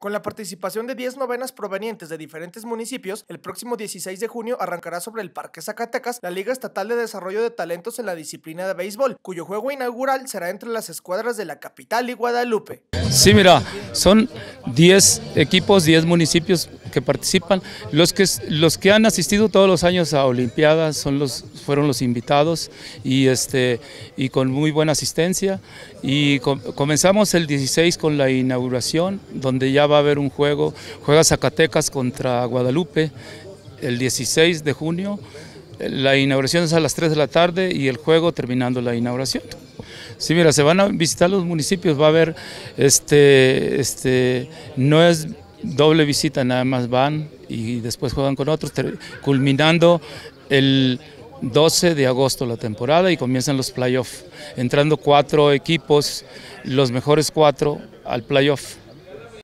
Con la participación de 10 novenas provenientes de diferentes municipios, el próximo 16 de junio arrancará sobre el Parque Zacatecas la Liga Estatal de Desarrollo de Talentos en la disciplina de béisbol, cuyo juego inaugural será entre las escuadras de la capital y Guadalupe. Sí, mira, son 10 equipos, 10 municipios que participan. Los que, los que han asistido todos los años a Olimpiadas son los, fueron los invitados y, este, y con muy buena asistencia. Y comenzamos el 16 con la inauguración, donde ya va a haber un juego, juega Zacatecas contra Guadalupe el 16 de junio, la inauguración es a las 3 de la tarde y el juego terminando la inauguración. Sí, mira, se van a visitar los municipios, va a haber, este, este, no es doble visita, nada más van y después juegan con otros, culminando el 12 de agosto la temporada y comienzan los playoffs, entrando cuatro equipos, los mejores cuatro al playoff.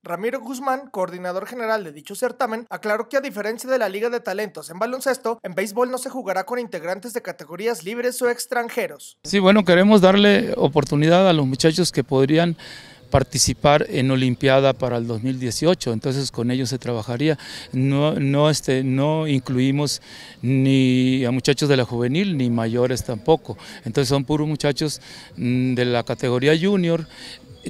Ramiro Guzmán, coordinador general de dicho certamen, aclaró que a diferencia de la Liga de Talentos en baloncesto, en béisbol no se jugará con integrantes de categorías libres o extranjeros. Sí, bueno, queremos darle oportunidad a los muchachos que podrían participar en Olimpiada para el 2018, entonces con ellos se trabajaría. No, no, este, no incluimos ni a muchachos de la juvenil ni mayores tampoco, entonces son puros muchachos mm, de la categoría junior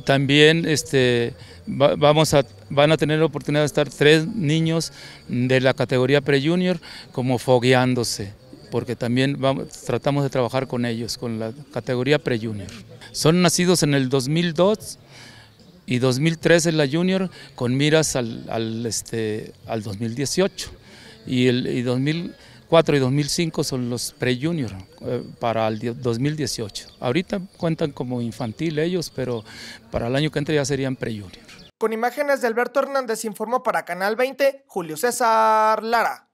también este, vamos a, van a tener la oportunidad de estar tres niños de la categoría pre-junior como fogueándose porque también vamos, tratamos de trabajar con ellos, con la categoría pre-junior. Son nacidos en el 2002 y 2003 en la junior con miras al, este, al 2018 y el y 2000 4 y 2005 son los pre-junior eh, para el 2018. Ahorita cuentan como infantil ellos, pero para el año que entra ya serían pre-junior. Con imágenes de Alberto Hernández informó para Canal 20 Julio César Lara.